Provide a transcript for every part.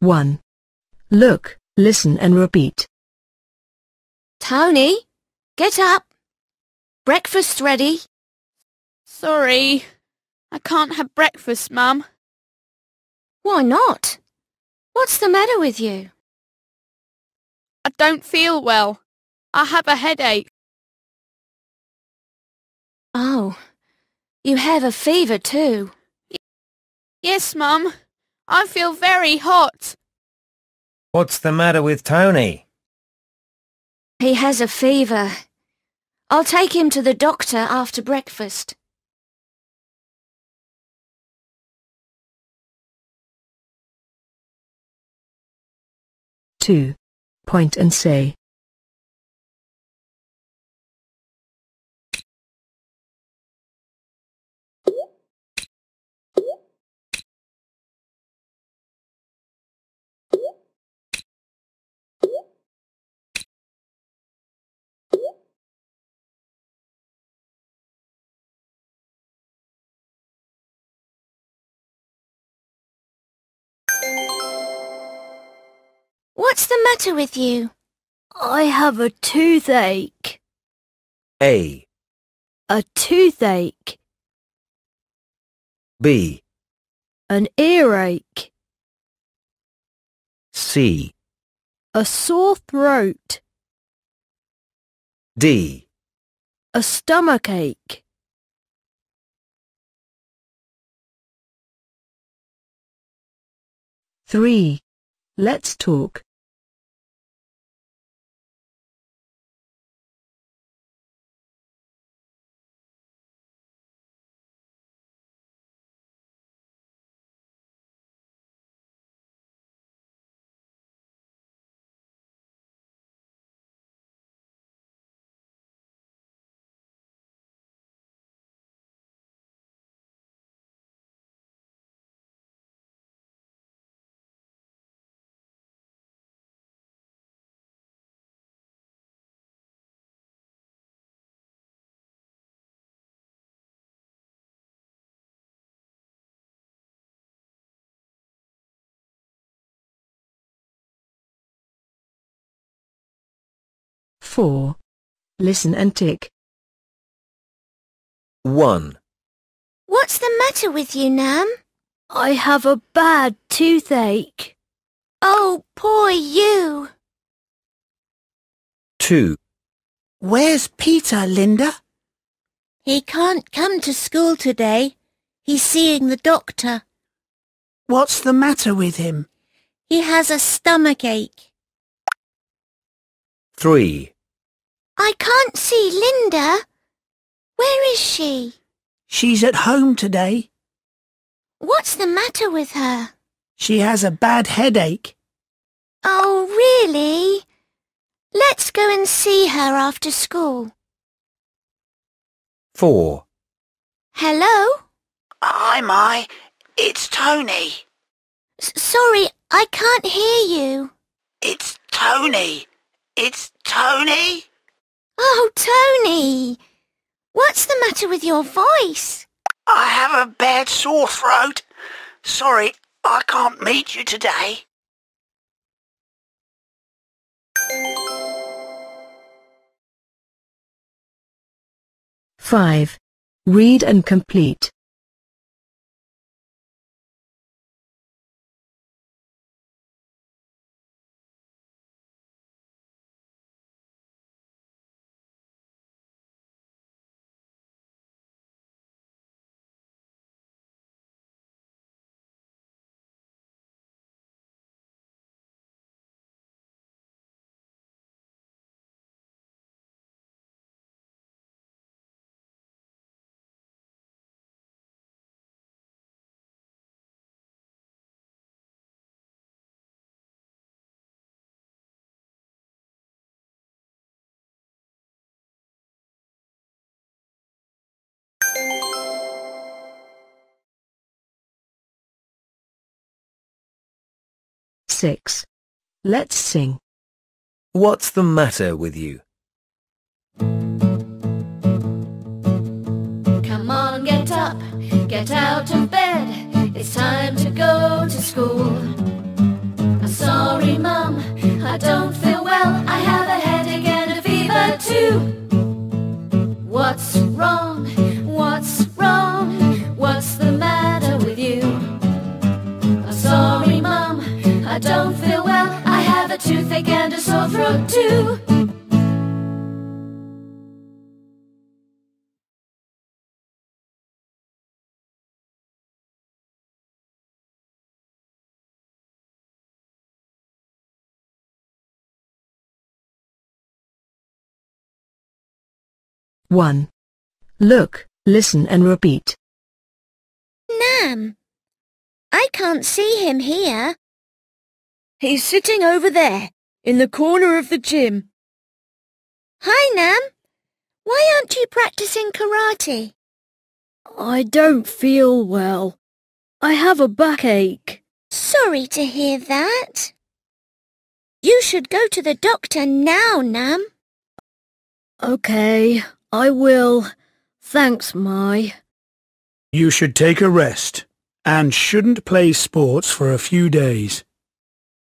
1. Look, listen and repeat. Tony, get up. Breakfast ready. Sorry, I can't have breakfast, Mum. Why not? What's the matter with you? I don't feel well. I have a headache. Oh, you have a fever too. yes, Mum. I feel very hot. What's the matter with Tony? He has a fever. I'll take him to the doctor after breakfast. Two. Point and say. What's the matter with you? I have a toothache. A. A toothache. B. An earache. C. A sore throat. D. A stomachache. Three. Let's talk. 4. Listen and tick. 1. What's the matter with you, Nam? I have a bad toothache. Oh, poor you. 2. Where's Peter, Linda? He can't come to school today. He's seeing the doctor. What's the matter with him? He has a stomach ache. 3. I can't see Linda. Where is she? She's at home today. What's the matter with her? She has a bad headache. Oh, really? Let's go and see her after school. 4. Hello? Hi, Mai. It's Tony. S sorry, I can't hear you. It's Tony. It's Tony. Oh, Tony! What's the matter with your voice? I have a bad sore throat. Sorry, I can't meet you today. Five. Read and complete. 6. Let's sing. What's the matter with you? Come on, get up, get out of bed. It's time to go to school. I'm sorry, Mum, I don't feel well. I have a headache and a fever too. What's wrong? and a sore throat too. One. Look, listen and repeat. Nam. I can't see him here. He's sitting over there in the corner of the gym. Hi, Nam. Why aren't you practicing karate? I don't feel well. I have a backache. Sorry to hear that. You should go to the doctor now, Nam. Okay, I will. Thanks, Mai. You should take a rest and shouldn't play sports for a few days.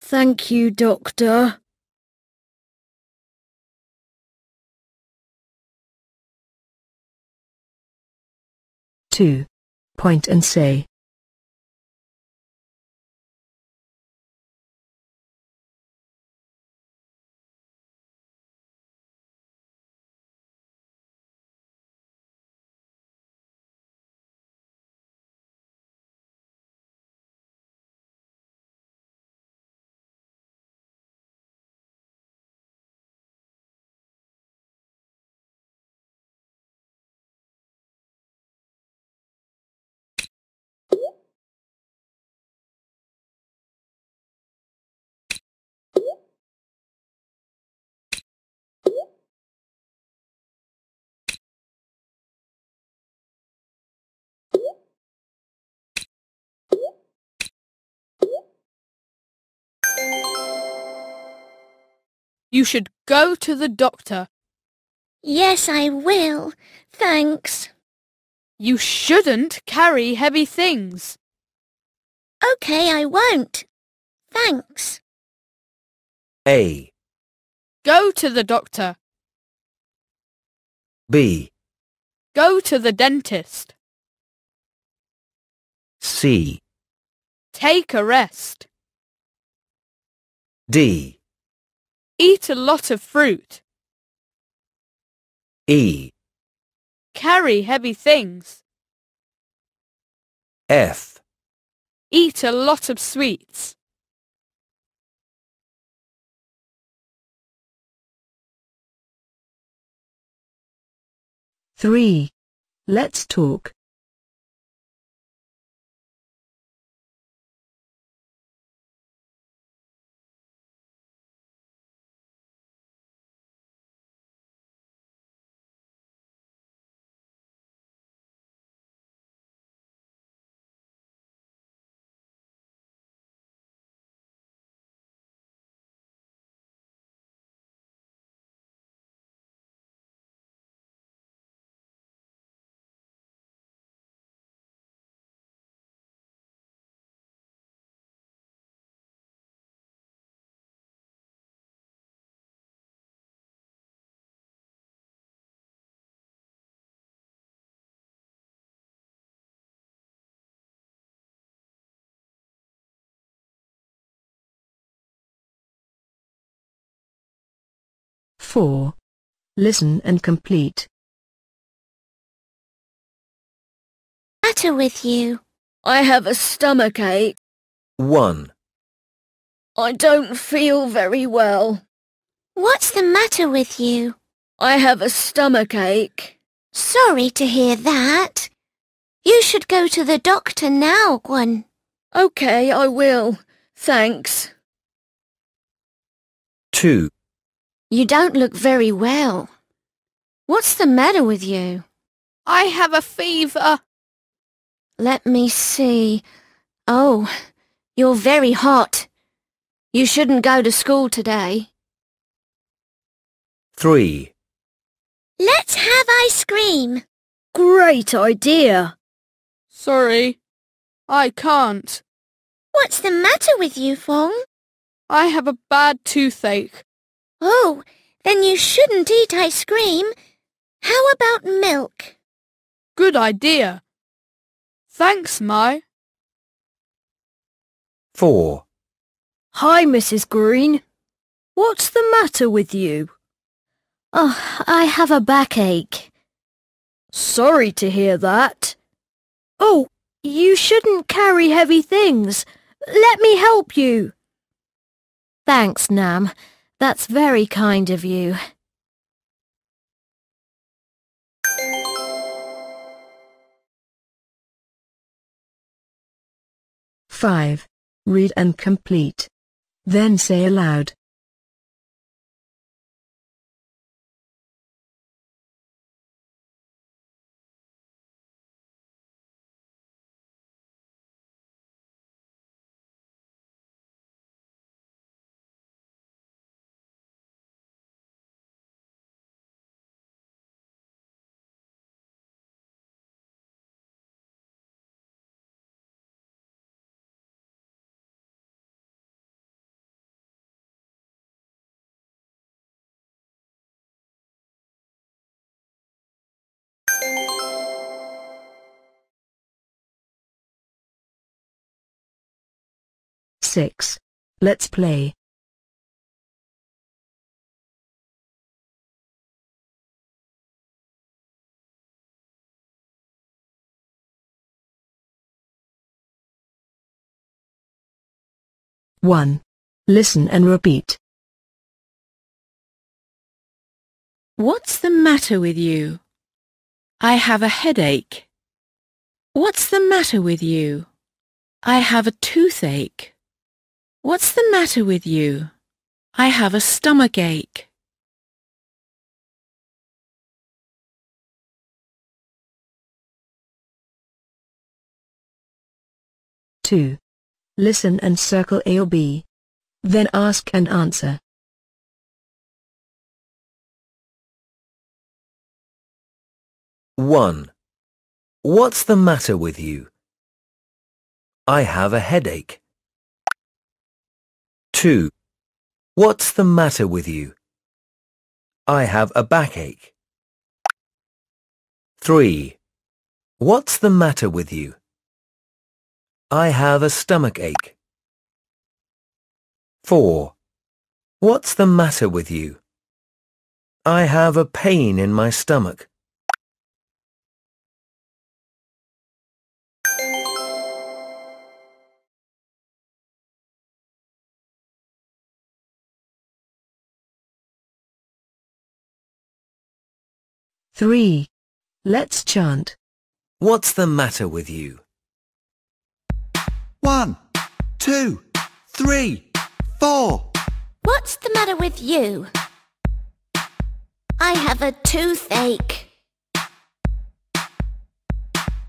Thank you, Doctor. 2. Point and say, You should go to the doctor. Yes, I will. Thanks. You shouldn't carry heavy things. OK, I won't. Thanks. A. Go to the doctor. B. Go to the dentist. C. Take a rest. D. Eat a lot of fruit. E. Carry heavy things. F. Eat a lot of sweets. Three. Let's talk. 4. Listen and complete. matter with you? I have a stomach ache. 1. I don't feel very well. What's the matter with you? I have a stomach ache. Sorry to hear that. You should go to the doctor now, Gwen. OK, I will. Thanks. 2. You don't look very well. What's the matter with you? I have a fever. Let me see. Oh, you're very hot. You shouldn't go to school today. 3. Let's have ice cream. Great idea. Sorry, I can't. What's the matter with you, Fong? I have a bad toothache. Oh, then you shouldn't eat ice cream. How about milk? Good idea. Thanks, Mo. 4. Hi, Mrs. Green. What's the matter with you? Oh, I have a backache. Sorry to hear that. Oh, you shouldn't carry heavy things. Let me help you. Thanks, Nam. That's very kind of you. Five. Read and complete. Then say aloud, 6. Let's play. One. Listen and repeat. What's the matter with you? I have a headache. What's the matter with you? I have a toothache. What's the matter with you? I have a stomach ache. Two. Listen and circle A or B. Then ask and answer. One. What's the matter with you? I have a headache. 2. What's the matter with you? I have a backache. 3. What's the matter with you? I have a stomach ache. 4. What's the matter with you? I have a pain in my stomach. 3. Let's chant. What's the matter with you? One, two, three, four. What's the matter with you? I have a toothache.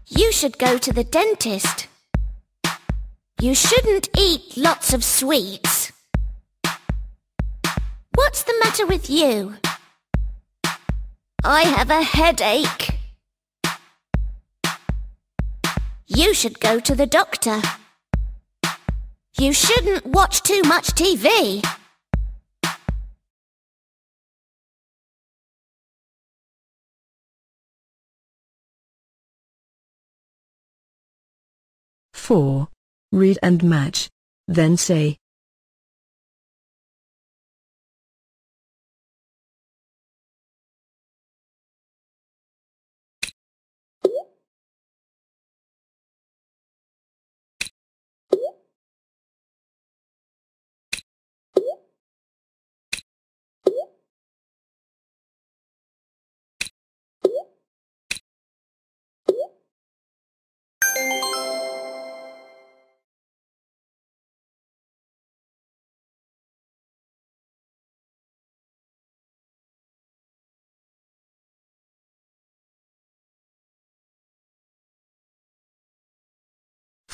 You should go to the dentist. You shouldn't eat lots of sweets. What's the matter with you? I have a headache. You should go to the doctor. You shouldn't watch too much TV. Four. Read and match. Then say,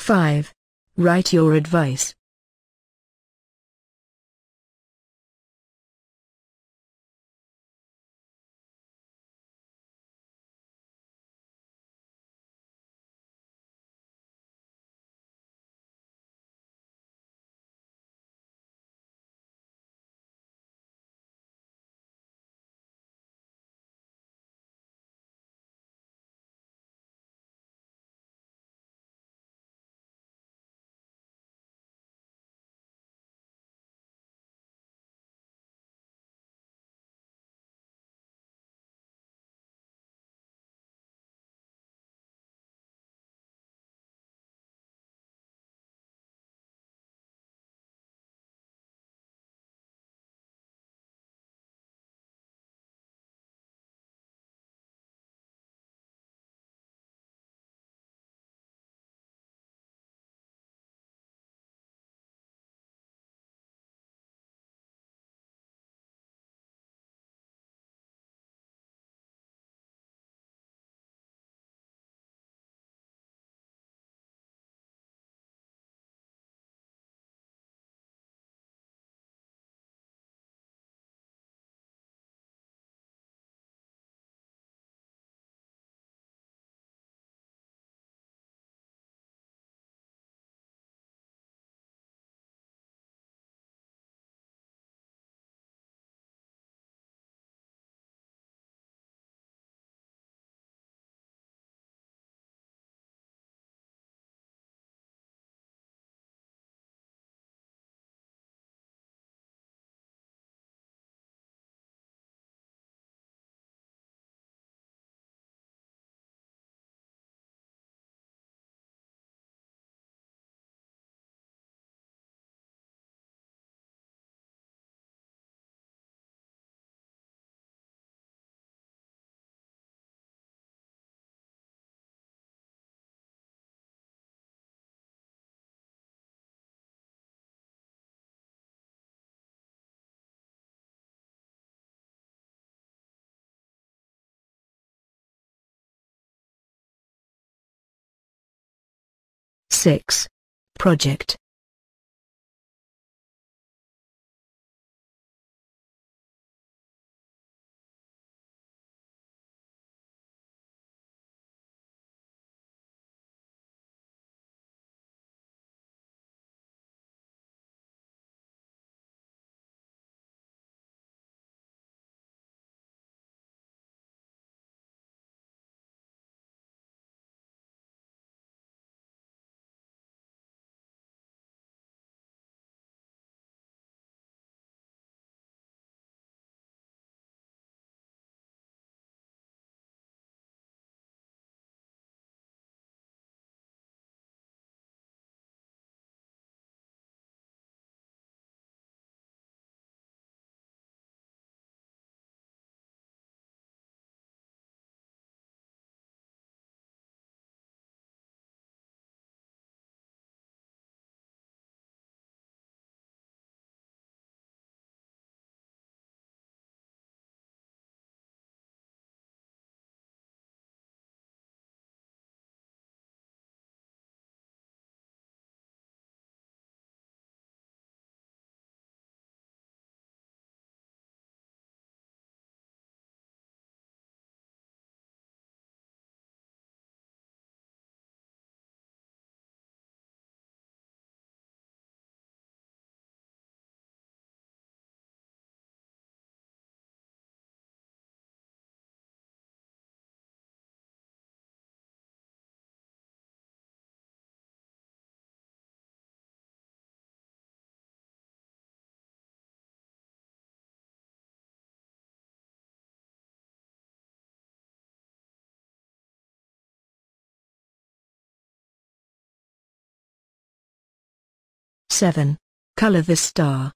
5. Write your advice. 6. Project 7. Color the star